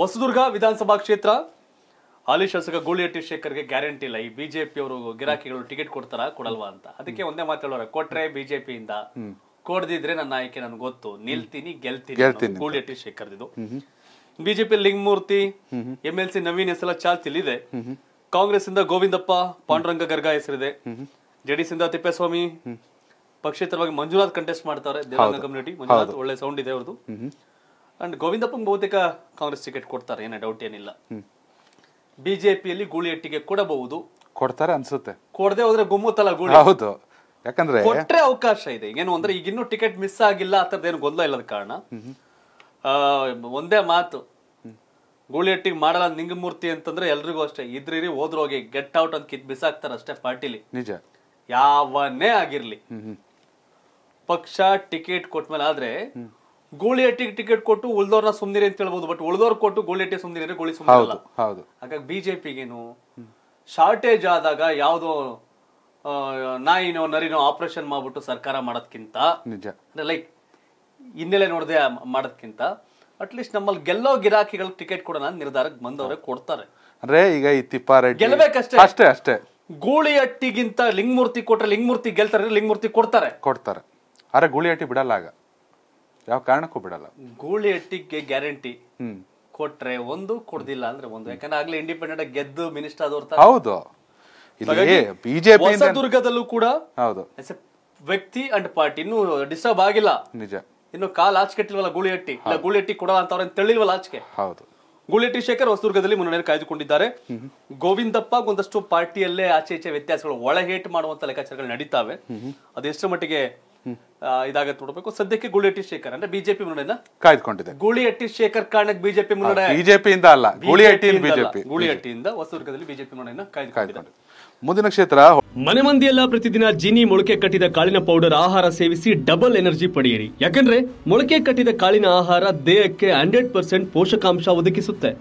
ಹೊಸದುರ್ಗ ವಿಧಾನಸಭಾ ಕ್ಷೇತ್ರ ಹಾಲಿ ಶಾಸಕ ಶೇಖರ್ ಗೆ ಗ್ಯಾರಂಟಿ ಇಲ್ಲ ಈ ಅವರು ಗಿರಾಕಿಗಳು ಟಿಕೆಟ್ ಕೊಡ್ತಾರ ಕೊಡಲ್ವಾ ಅಂತ ಅದಕ್ಕೆ ಒಂದೇ ಮಾತು ಹೇಳೋರ ಕೊಟ್ರೆ ಬಿಜೆಪಿಯಿಂದ ಕೊಡದಿದ್ರೆ ನನ್ನ ಆಯ್ಕೆ ನನ್ಗೆ ಗೊತ್ತು ನಿಲ್ತೀನಿ ಗೆಲ್ತೀನಿ ಗೂಳಿಹಟ್ಟಿ ಇದು BJP Lingamurthy M L C Naveen ಹೆಸರ ಇದೆ ಕಾಂಗ್ರೆಸ್ ಇಂದ ಗೋವಿಂದಪ್ಪ ಪಾಂಡುರಂಗ ಗರ್ಗ ಹೆಸರಿದೆ ಜೆಡಿಎಸ್ ಇಂದ ತಿಪ್ಪೇಸ್ವಾಮಿ ಪಕ್ಷೇತರವಾಗಿ ಮಂಜುನಾಥ್ ಕಂಟೆಸ್ಟ್ ಮಾಡ್ತಾರೆ ದೇವಾಂಗ ಕಮ್ಯುನಿಟಿ ಮಂಜುನಾಥ್ ಒಳ್ಳೆ ಸೌಂಡ್ ಇದೆ ಅವ್ರದ್ದು ಅಂಡ್ ಗೋವಿಂದಪ್ಪ ಬಹುತೇಕ ಕಾಂಗ್ರೆಸ್ ಟಿಕೆಟ್ ಕೊಡ್ತಾರೆ ಏನೋ ಡೌಟ್ ಏನಿಲ್ಲ ಬಿಜೆಪಿಯಲ್ಲಿ ಗೂಳಿಯಟ್ಟಿಗೆ ಕೊಡಬಹುದು ಕೊಡ್ತಾರೆ ಅನ್ಸುತ್ತೆ ಕೊಡದೆ ಹೋದ್ರೆ ಗುಮ್ಮುತ್ತಲ್ಲ ಗೂಳಿ ಹೌದು ಯಾಕಂದ್ರೆ ಕೊಟ್ಟರೆ ಅವಕಾಶ ಇದೆ ಏನು ಅಂದ್ರೆ ಈಗ ಇನ್ನೂ ಟಿಕೆಟ್ ಮಿಸ್ ಆಗಿಲ್ಲ ಆ ಏನು ಗೊಂದಲ ಇಲ್ಲದ ಕಾರಣ ಒಂದೇ ಮಾತು ಗೂಳಿಯಟ್ಟಿಗೆ ಮಾಡಲ್ಲ ನಿಂಗಮೂರ್ತಿ ಅಂತಂದ್ರೆ ಎಲ್ರಿಗೂ ಅಷ್ಟೇ ಇದ್ರಿ ಹೋಗಿ ಗೆಟ್ ಔಟ್ ಅಂತ ಕಿತ್ ಬಿಸಾಕ್ತಾರೆ ಅಷ್ಟೇ ಪಾರ್ಟಿಲಿ ನಿಜ ಯಾವನ್ನೇ ಆಗಿರ್ಲಿ ಪಕ್ಷ ಟಿಕೆಟ್ ಕೊಟ್ಮೇಲೆ ಆದ್ರೆ ಹಟ್ಟಿಗೆ ಟಿಕೆಟ್ ಕೊಟ್ಟು ಉಳ್ದವ್ರನ್ನ ಸುಮ್ನಿರಿ ಅಂತ ಹೇಳ್ಬೋದು ಬಟ್ ಉಳ್ದೋರ್ ಕೊಟ್ಟು ಹಟ್ಟಿ ಸುಮ್ನಿರಿ ಗೋಳಿ ಸುಮ್ಮನೆ ಹೌದು ಹಾಗಾಗಿ ಬಿಜೆಪಿಗೇನು ಶಾರ್ಟೇಜ್ ಆದಾಗ ಯಾವುದೋ ನಾಯಿನೋ ನರಿನೋ ಆಪರೇಷನ್ ಮಾಡ್ಬಿಟ್ಟು ಸರ್ಕಾರ ಮಾಡೋದ್ಕಿಂತ ನಿಜ ಲೈಕ್ ಹಿನ್ನೆಲೆ ನೋಡದೆ ಮಾಡೋದ್ಕಿಂತ ಅಟ್ಲೀಸ್ಟ್ ನಮ್ಮಲ್ಲಿ ಗೆಲ್ಲೋ ಗಿರಾಕಿಗಳ ಟಿಕೆಟ್ ಕೊಡೋಣ ನಿರ್ಧಾರಕ್ಕೆ ಬಂದವರೇ ಕೊಡ್ತಾರೆ ಅಂದ್ರೆ ಈಗ ಈ ತಿಪ್ಪಾರೆಡ್ಡಿ ಗೆಲ್ಲಬೇಕಷ್ಟೇ ಅಷ್ಟೇ ಅಷ್ಟೇ ಹಟ್ಟಿಗಿಂತ ಲಿಂಗಮೂರ್ತಿ ಕೊಟ್ರೆ ಲಿಂಗಮೂರ್ತಿ ಗೆಲ್ತಾರೆ ಲಿಂಗಮೂರ್ತಿ ಕೊಡ್ತಾರೆ ಕೊಡ್ತಾರೆ ಅರೆ ಹಟ್ಟಿ ಬಿಡಲ್ಲ ಆಗ ಯಾವ ಕಾರಣಕ್ಕೂ ಬಿಡಲ್ಲ ಗೂಳಿ ಗ್ಯಾರಂಟಿ ಕೊಟ್ರೆ ಒಂದು ಕೊಡ್ದಿಲ್ಲ ಅಂದ್ರೆ ಒಂದು ಯಾಕಂದ್ರೆ ಆಗ್ಲೇ ಇಂಡಿಪೆಂಡೆಂಟ್ ಆಗಿ ಗೆದ್ದು ಮಿನಿಸ್ಟರ್ ಆದವ್ರ ಹೌದು ಬಿಜೆಪಿ ಹೊಸದುರ್ಗದಲ್ಲೂ ಕೂಡ ಹೌದು ವ್ಯಕ್ತಿ ಅಂಡ್ ಪಾರ್ಟಿ ಇನ್ನು ಡಿಸ್ಟರ್ಬ್ ಆಗಿಲ್ಲ ನಿಜ ಇನ್ನು ಕಾಲ್ ಆಚೆ ಕೆಟ್ಟಿಲ್ವಲ್ಲ ಗೂಳಿ ಹಟ್ಟಿ ಇಲ್ಲ ಗೂಳಿ ಕೊಡಲ್ಲ ಅಂತ ಅವ್ರನ್ನ ತಿಳಿಲ್ವಲ್ಲ ಆಚೆಗೆ ಹೌದು ಗೂಳಿಹಟ್ಟಿ ಶೇಖರ್ ಹೊಸದುರ್ಗದಲ್ಲಿ ಮುನ್ನಡೆ ಕಾಯ್ದುಕೊಂಡಿದ್ದಾರೆ ಗೋವಿಂದಪ್ಪ ಒಂದಷ್ಟು ಪಾರ್ಟಿಯಲ್ಲೇ ಆಚೆ ಈಚೆ ವ್ಯತ್ಯಾಸಗಳು ಹೇಟ್ ಮಾಡುವಂತ ಲೆಕ್ಕಾಚಾರಗಳು ನಡೀತಾವೆ ಎಷ್ಟು ಮಟ್ಟಿಗೆ ಇದಾಗತ್ತೆ ನೋಡಬೇಕು ಸದ್ಯಕ್ಕೆ ಗುಳಿಹಟ್ಟಿ ಶೇಖರ್ ಅಂದ್ರೆ ಬಿಜೆಪಿ ಮುನ್ನಡೆ ಕಾಯ್ದುಕೊಂಡಿದೆ ಗುಳಿಹಟ್ಟಿ ಶೇಖರ್ ಕಾರಣಕ್ಕೆ ಬಿಜೆಪಿ ಮುನ್ನಡೆ ಬಿಜೆಪಿಯಿಂದ ಅಲ್ಲ ಗುಳಿಹಟ್ಟಿ ಬಿಜೆಪಿ ಗುಳಿಹಟ್ಟಿಯಿಂದ ಹೊಸದುರ್ಗದಲ್ಲಿ ಬಿಜೆಪಿ ಮುನ್ನಡೆ ಕಾಯ್ದುಕೊಂಡಿದೆ ಮುಂದಿನ ಕ್ಷೇತ್ರ ಮನೆ ಮಂದಿಯೆಲ್ಲ ಪ್ರತಿದಿನ ಜೀನಿ ಮೊಳಕೆ ಕಟ್ಟಿದ ಕಾಳಿನ ಪೌಡರ್ ಆಹಾರ ಸೇವಿಸಿ ಡಬಲ್ ಎನರ್ಜಿ ಪಡೆಯಿರಿ ಯಾಕಂದ್ರೆ ಮೊಳಕೆ ಕಟ್ಟಿದ ಕಾಳಿನ ಆಹಾರ ದೇಹಕ್ಕೆ ಹಂಡ್ರೆಡ್ ಪರ್ಸೆಂಟ್ ಪೋಷಕಾಂಶ ಒದಗಿಸುತ್ತೆ